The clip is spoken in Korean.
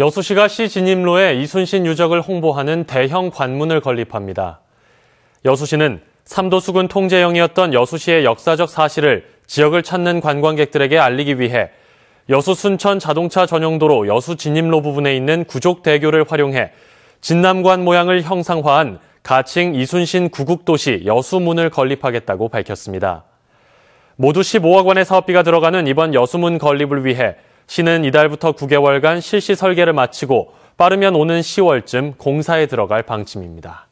여수시가 시 진입로에 이순신 유적을 홍보하는 대형 관문을 건립합니다. 여수시는 삼도수군 통제형이었던 여수시의 역사적 사실을 지역을 찾는 관광객들에게 알리기 위해 여수 순천 자동차 전용도로 여수 진입로 부분에 있는 구족대교를 활용해 진남관 모양을 형상화한 가칭 이순신 구국도시 여수문을 건립하겠다고 밝혔습니다. 모두 15억 원의 사업비가 들어가는 이번 여수문 건립을 위해 시는 이달부터 9개월간 실시 설계를 마치고 빠르면 오는 10월쯤 공사에 들어갈 방침입니다.